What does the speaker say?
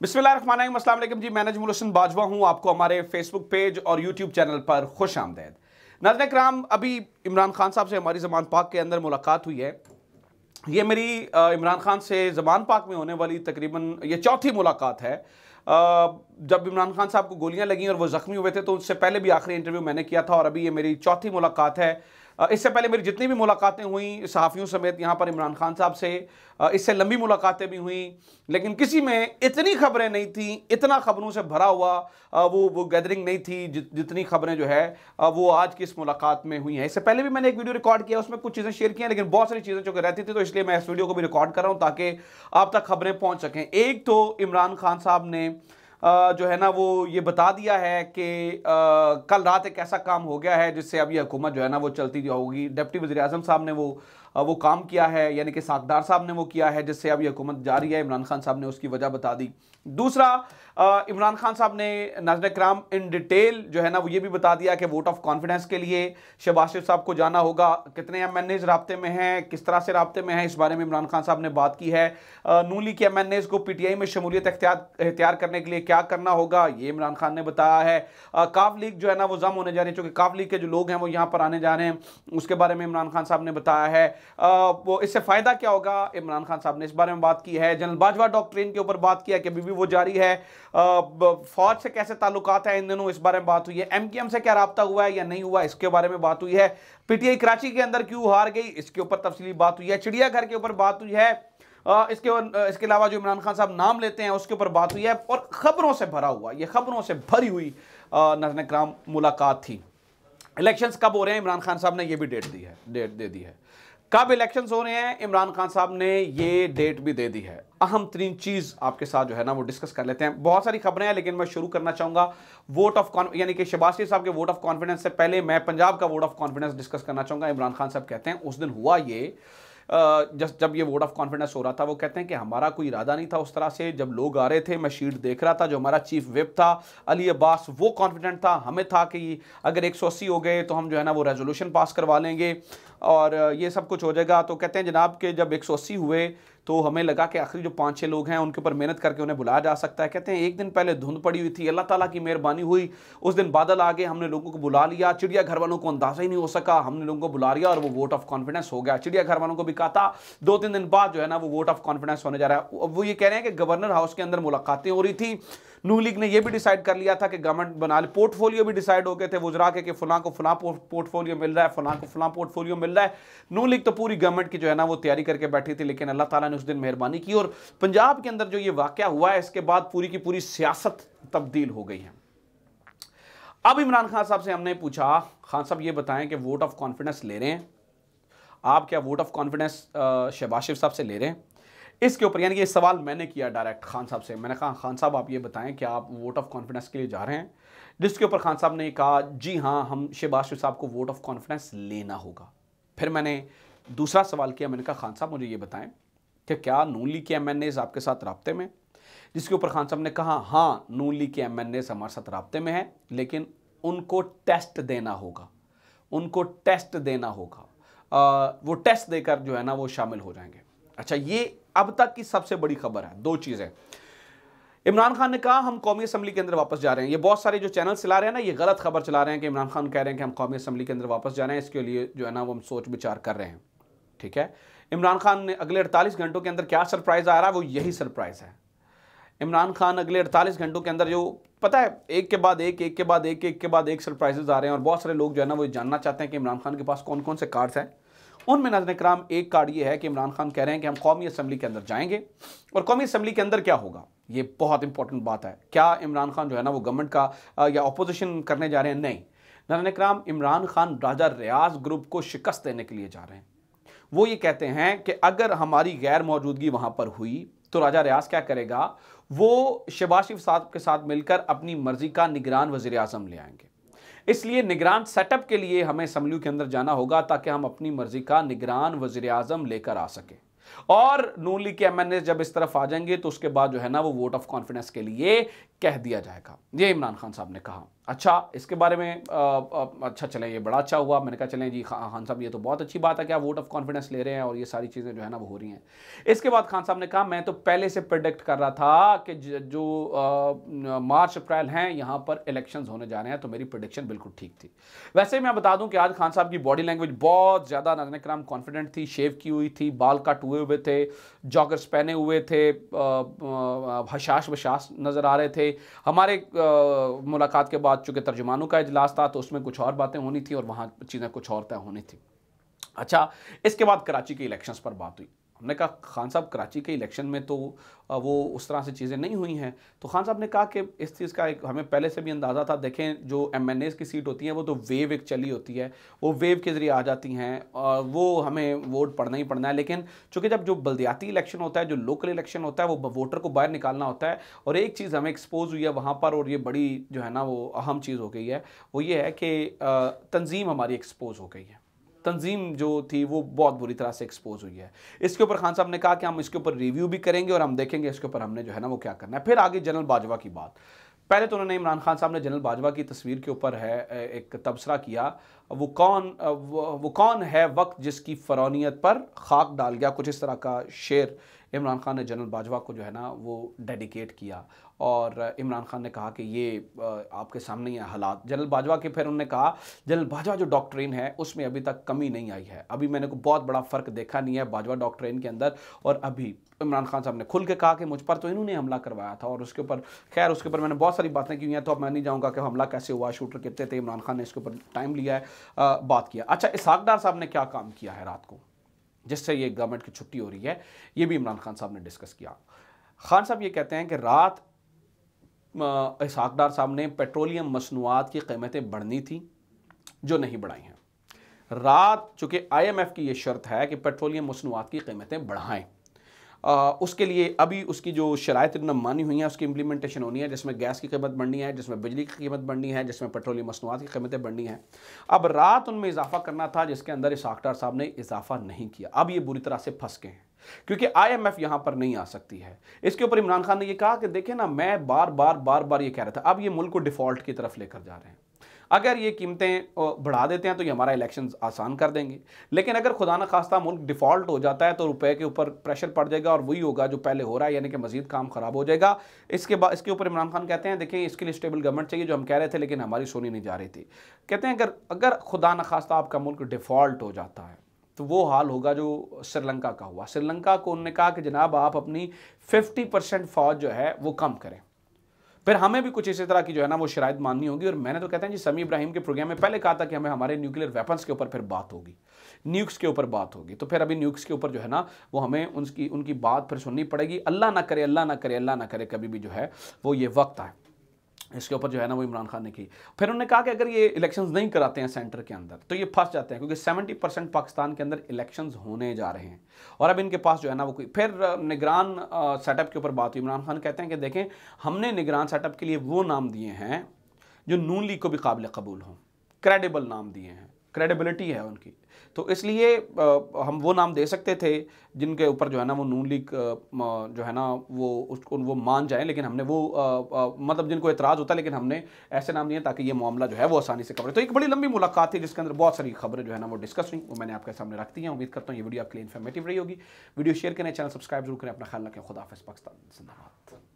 बिस्मिल्लाम जी मैं नजमुल बाजवा हूँ आपको हमारे फेसबुक पेज और यूट्यूब चैनल पर खुश आमदैद नजर कराम अभी इमरान खान साहब से हमारी जमान पाक के अंदर मुलाकात हुई है ये मेरी इमरान खान से जमान पाक में होने वाली तकरीबन ये चौथी मुलाकात है जब इमरान खान साहब को गोलियाँ लगी और वो ज़ख्मी हुए थे तो उससे पहले भी आखिरी इंटरव्यू मैंने किया था और अभी ये मेरी चौथी मुलाकात है इससे पहले मेरी जितनी भी मुलाकातें हुई सहाफ़ियों समेत यहाँ पर इमरान खान साहब से इससे लंबी मुलाकातें भी हुई लेकिन किसी में इतनी खबरें नहीं थी इतना खबरों से भरा हुआ वो वो गैदरिंग नहीं थी जित, जितनी खबरें जो है वो आज की इस मुलाकात में हुई हैं इससे पहले भी मैंने एक वीडियो रिकॉर्ड किया उसमें कुछ चीज़ें शेयर की हैं लेकिन बहुत सारी चीज़ें चूँकि रहती थी तो इसलिए मैं इस वीडियो को भी रिकॉर्ड कर रहा हूँ ताकि आप तक खबरें पहुँच सकें एक तो इमरान खान साहब ने जो है ना वो ये बता दिया है कि कल रात एक ऐसा काम हो गया है जिससे अब ये हुकूमत जो है ना वो चलती होगी डिप्टी वजी साहब ने वो वो काम किया है यानी कि साकदार साहब ने वो किया है जिससे अब ये हुकूमत जारी है इमरान खान साहब ने उसकी वजह बता दी दूसरा इमरान खान साहब ने नाजन कराम इन डिटेल जो है ना वो ये भी बता दिया कि वोट ऑफ कॉन्फिडेंस के लिए शहबाज शरीफ साहब को जाना होगा कितने एम एन एज रबते में हैं किस तरह से रबते में हैं इस बारे में इमरान खान साहब ने बात की है नू के एम एन एज को पी टी आई में शमूलियत अख्तियार करने के लिए क्या करना होगा ये इमरान खान ने बताया है काफ लीग जो है ना वो जम होने जा रही है चूँकि काफ लीग के जो लोग हैं वो यहाँ पर आने जा रहे हैं उसके बारे में इमरान खान साहब ने बताया है वो इससे फ़ायदा क्या होगा इमरान खान साहब ने इस बारे में बात की है जनरल बाजवा डॉक्ट्रेन के ऊपर बात किया कि अभी भी वो जारी है फौज से कैसे ताल्लुक है इन दिनों इस बारे में बात हुई है एम से क्या रबता हुआ है या नहीं हुआ इसके बारे में बात हुई है पीटीआई कराची के अंदर क्यों हार गई इसके ऊपर तफसली बात हुई है चिड़ियाघर के ऊपर बात हुई है इसके इसके अलावा जो इमरान खान साहब नाम लेते हैं उसके ऊपर बात हुई है और ख़बरों से भरा हुआ ये ख़बरों से भरी हुई नजन कराम मुलाकात थी इलेक्शंस कब हो रहे हैं इमरान खान साहब ने ये भी डेट दी है डेट दे दी है कब इलेक्शंस हो रहे हैं इमरान खान साहब ने ये डेट भी दे दी है अहम तरीन चीज़ आपके साथ जो है ना वो डिस्कस कर लेते हैं बहुत सारी खबरें हैं लेकिन मैं शुरू करना चाहूँगा वोट ऑफ कॉन्फ यानी कि शबाज साहब के वोट ऑफ कॉन्फिडेंस से पहले मैं पंजाब का वोट ऑफ कॉन्फिडेंस डिस्कस करना चाहूँगा इमरान खान साहब कहते हैं उस दिन हुआ ये जस्ट जब ये वोट ऑफ कॉन्फिडेंस हो रहा था वो कहते हैं कि हमारा कोई इरादा नहीं था उस तरह से जब लोग आ रहे थे मैं शीट देख रहा था जो हमारा चीफ विप था अली अब्बास वो कॉन्फिडेंट था हमें था कि अगर 180 हो गए तो हम जो है ना वो रेजोल्यूशन पास करवा लेंगे और ये सब कुछ हो जाएगा तो कहते हैं जनाब के जब एक हुए तो हमें लगा कि आखिरी जो पाँच छह लोग हैं उनके ऊपर मेहनत करके उन्हें बुलाया जा सकता है कहते हैं एक दिन पहले धुंध पड़ी हुई थी अल्लाह ताला की मेहरबानी हुई उस दिन बादल आ गए हमने लोगों को बुला लिया चिड़ियाघर वालों को अंदाजा ही नहीं हो सका हमने लोगों को बुला लिया और वो वोट ऑफ कॉन्फिडेंस हो गया चिड़ियाघर वालों को भी कहा था दो तीन दिन बाद जो है ना वो वोट ऑफ कॉन्फिडेंस होने जा रहा है वो ये कह रहे हैं कि गवर्नर हाउस के अंदर मुलाकातें हो रही थी नू लीग ने यह भी डिसाइड कर लिया था कि गवर्नमेंट बना ले पोर्टफोलियो भी डिसाइड हो गए थे वजरा के फलां को फलां पोर्टफोलियो मिल रहा है फलां को फलां पोर्टफोलियो मिल रहा है नू लीग तो पूरी गवर्नमेंट की जो है ना वो तैयारी करके बैठी थी लेकिन अल्लाह ताला ने उस दिन मेहरबानी की और पंजाब के अंदर जो ये वाक्य हुआ है इसके बाद पूरी की पूरी सियासत तब्दील हो गई है अब इमरान खान साहब से हमने पूछा खान साहब ये बताएं कि वोट ऑफ कॉन्फिडेंस ले रहे हैं आप क्या vote of confidence Shahbaz Sharif साहब से ले रहे हैं इसके ऊपर यानी कि सवाल मैंने किया डायरेक्ट खान साहब से मैंने कहा खान साहब आप ये बताएं कि आप वोट ऑफ कॉन्फिडेंस के लिए जा रहे हैं जिसके ऊपर खान साहब ने कहा जी हाँ हम शहबाज शरीफ साहब को वोट ऑफ कॉन्फिडेंस लेना होगा फिर मैंने दूसरा सवाल किया मैंने कहा खान साहब मुझे ये बताएं कि क्या नून लीग के एम एन एज आपके साथ रबते में जिसके ऊपर खान साहब ने कहा हाँ नून लीग के एम एन हमारे साथ रबते में है लेकिन उनको टेस्ट देना होगा उनको टेस्ट देना होगा आ, वो टेस्ट देकर जो है ना वो शामिल हो जाएंगे अच्छा ये अब तक की सबसे बड़ी खबर है दो चीज़ें इमरान खान ने कहा हम कौमी असम्बली के अंदर वापस जा रहे हैं ये बहुत सारे जो चैनल चला रहे हैं ना ये गलत खबर चला रहे हैं कि इमरान खान कह रहे हैं कि हम कौमी असम्बली के अंदर वापस जा रहे हैं इसके लिए जो है ना वो हम सोच विचार कर रहे हैं ठीक है इमरान खान ने अगले 48 घंटों के अंदर क्या सरप्राइज़ आ रहा है वो यही सरप्राइज़ है इमरान खान अगले 48 घंटों के अंदर जो पता है एक के बाद एक एक के बाद एक एक के बाद एक सरप्राइजेज आ रहे हैं और बहुत सारे लोग जो है ना वो जानना चाहते हैं कि इमरान खान के पास कौन कौन से कार्ड्स हैं उनमें नजर कराम एक कार्ड ये है कि इमरान खान कह रहे हैं कि हम कौमी असम्बली के अंदर जाएंगे और कौमी असम्बली के अंदर क्या होगा ये बहुत इंपॉर्टेंट बात है क्या इमरान खान जो है ना वो गवर्नमेंट का या अपोजिशन करने जा रहे हैं नहीं नजर कराम इमरान खान राजा रियाज ग्रुप को शिकस्त देने के लिए जा रहे हैं वो ये कहते हैं कि अगर हमारी गैर मौजूदगी वहां पर हुई तो राजा रियाज क्या करेगा वो शबाज साहब के साथ मिलकर अपनी मर्जी का निगरान वजीर अजम ले आएंगे इसलिए निगरान सेटअप के लिए हमें समलू के अंदर जाना होगा ताकि हम अपनी मर्जी का निगरान वजीर अजम लेकर आ सकें और नून लीग के एम जब इस तरफ आ जाएंगे तो उसके बाद जो है ना वो वोट ऑफ कॉन्फिडेंस के लिए कह दिया जाएगा ये इमरान खान साहब ने कहा अच्छा इसके बारे में आ, आ, अच्छा चलें ये बड़ा अच्छा हुआ मैंने कहा चलें जी खा हाँ, खान साहब ये तो बहुत अच्छी बात है कि आप वोट ऑफ कॉन्फिडेंस ले रहे हैं और ये सारी चीज़ें जो है ना वो हो रही हैं इसके बाद खान साहब ने कहा मैं तो पहले से प्रडिक्ट कर रहा था कि जो आ, मार्च अप्रैल हैं यहाँ पर इलेक्शन होने जा रहे हैं तो मेरी प्रडिक्शन बिल्कुल ठीक थी वैसे मैं बता दूँ कि आज खान साहब की बॉडी लैंग्वेज बहुत ज़्यादा नजन कराम कॉन्फिडेंट थी शेव की हुई थी बाल कट हुए हुए थे जॉगर्स पहने हुए थे हशाश वशाश नज़र आ रहे थे हमारे मुलाकात के बाद साथ चूँकि तर्जुमानों का इजलास था तो उसमें कुछ और बातें होनी थी और वहाँ चीज़ें कुछ और तय होनी थी अच्छा इसके बाद कराची के इलेक्शंस पर बात हुई हमने कहा खान साहब कराची के इलेक्शन में तो वो उस तरह से चीज़ें नहीं हुई हैं तो खान साहब ने कहा कि इस चीज़ का एक हमें पहले से भी अंदाज़ा था देखें जो एम एन की सीट होती है वो तो वेव एक चली होती है वो वेव के ज़रिए आ जाती हैं और वो हमें वोट पड़ना ही पड़ना है लेकिन चूँकि जब जो बल्दियाती इलेक्शन होता है जो लोकल इलेक्शन होता है वो वोटर को बाहर निकालना होता है और एक चीज़ हमें एक्सपोज हुई है वहाँ पर और ये बड़ी जो है ना वो अहम चीज़ हो गई है वो ये है कि तंजीम हमारी एक्सपोज हो गई है तंजीम जो थी वो बहुत बुरी तरह से एक्सपोज हुई है इसके ऊपर खान साहब ने कहा कि हम इसके ऊपर रिव्यू भी करेंगे और हम देखेंगे इसके ऊपर हमने जो है ना वो क्या करना है फिर आगे जनरल बाजवा की बात पहले तो उन्होंने इमरान खान साहब ने जनरल बाजवा की तस्वीर के ऊपर है एक तबसरा किया वो कौन वो, वो कौन है वक्त जिसकी फरौनीत पर खाक डाल गया कुछ इस तरह का शेर इमरान खान ने जनरल बाजवा को जो है ना वो डेडिकेट किया और इमरान खान ने कहा कि ये आपके सामने ही हालात जनरल बाजवा के फिर उन्होंने कहा जनरल बाजवा जो डॉक्ट्रेन है उसमें अभी तक कमी नहीं आई है अभी मैंने को बहुत बड़ा फ़र्क देखा नहीं है बाजवा डॉक्ट्रेन के अंदर और अभी इमरान खान साहब ने खुल के कहा कि मुझ पर तो इन्होंने हमला करवाया था और उसके ऊपर खैर उसके ऊपर मैंने बहुत सारी बातें की हुई हैं तो अब मैं नहीं जाऊँगा कि हमला कैसे हुआ शूटर कितने थे इमरान खान ने इसके ऊपर टाइम लिया है बात किया अच्छा इसहाक साहब ने क्या काम किया है रात को जिससे ये गवर्नमेंट की छुट्टी हो रही है ये भी इमरान खान साहब ने डिस्कस किया खान साहब ये कहते हैं कि रात इसहाकदार साहब ने पेट्रोलियम मसनूआत की कीमतें बढ़नी थी जो नहीं बढ़ाई हैं रात चूँकि एफ़ की ये शर्त है कि पेट्रोलियम मसनूआत की कीमतें बढ़ाएँ आ, उसके लिए अभी उसकी जो शराय इन मानी हुई है उसकी इम्प्लीमेंटेशन होनी है जिसमें गैस की कीमत बढ़नी है जिसमें बिजली की कीमत बढ़नी है जिसमें पेट्रोलियम मसनूआत की कीमतें बढ़नी हैं अब रात उनमें इजाफा करना था जिसके अंदर इस आखटार साहब ने इजाफा नहीं किया अब ये बुरी तरह से फंस गए हैं क्योंकि आईएमएफ यहां पर नहीं आ सकती है इसके ऊपर इमरान खान ने यह कहा कि देखें ना मैं बार बार बार बार ये कह रहा था अब ये मुल्क को डिफॉल्ट की तरफ लेकर जा रहे हैं अगर ये कीमतें बढ़ा देते हैं तो ये हमारा इलेक्शन आसान कर देंगे लेकिन अगर खुदा न खास्ता मुल्क डिफ़ॉल्ट हो जाता है तो रुपए के ऊपर प्रेशर पड़ जाएगा और वही होगा जो पहले हो रहा है यानी कि मजीद काम ख़राब हो जाएगा इसके बाद इसके ऊपर इमरान खान कहते हैं देखिए इसके लिए स्टेबल गवर्नमेंट चाहिए जो हम कह रहे थे लेकिन हमारी सुनी नहीं जा रही थी कहते हैं अगर अगर खुदा न खास्ता आपका मुल्क डिफ़ॉल्ट हो जाता है तो वो हाल होगा जो श्रीलंका का हुआ श्रीलंका को उन्होंने कहा कि जनाब आप अपनी फिफ्टी परसेंट फौज जो है वो कम करें फिर हमें भी कुछ इसी तरह की जो है ना वो शराय माननी होगी और मैंने तो कहते हैं जी समी इब्राहिम के प्रोग्राम में पहले कहा था कि हमें हमारे न्यूक्लियर वेपन्स के ऊपर फिर बात होगी न्यूक्स के ऊपर बात होगी तो फिर अभी न्यूक्स के ऊपर जो है ना वो हमें उनकी उनकी बात फिर सुननी पड़ेगी अल्लाह ना करे अल्लाह ना करे अल्लाह ना करे कभी भी जो है वो ये वक्त आए इसके ऊपर जो है ना वो इमरान खान ने की फिर उन्होंने कहा कि अगर ये इलेक्शंस नहीं कराते हैं सेंटर के अंदर तो ये फंस जाते हैं क्योंकि 70 परसेंट पाकिस्तान के अंदर इलेक्शंस होने जा रहे हैं और अब इनके पास जो है ना वो कोई फिर निगरान सेटअप के ऊपर बात हुई इमरान खान कहते हैं कि देखें हमने निगरान सेटअप के लिए वो नाम दिए हैं जो नून लीग को भी काबिल कबूल हों क्रेडिबल नाम दिए हैं क्रेडिबिलिटी है उनकी तो इसलिए हम वो नाम दे सकते थे जिनके ऊपर जो है ना वो नून लीग जो है ना वो उसको वो मान जाए लेकिन हमने वो मतलब जिनको एतराज़ होता है लेकिन हमने ऐसे नाम दिए ताकि ये मामला जो है वो आसानी से कवर तो एक बड़ी लंबी मुलाकात थी जिसके अंदर बहुत सारी खबरें जो है ना वो डिस्कस हुई वो मैंने आपके सामने रख दी है उम्मीद करता हूँ ये वीडियो आपके लिए इन्फॉर्मेटिव रही होगी वीडियो शेयर करें चैनल सब्सक्राइब जरूर करें अपना ख्याल रखें खुदाफिज पाकिस्तान जिंदाबाद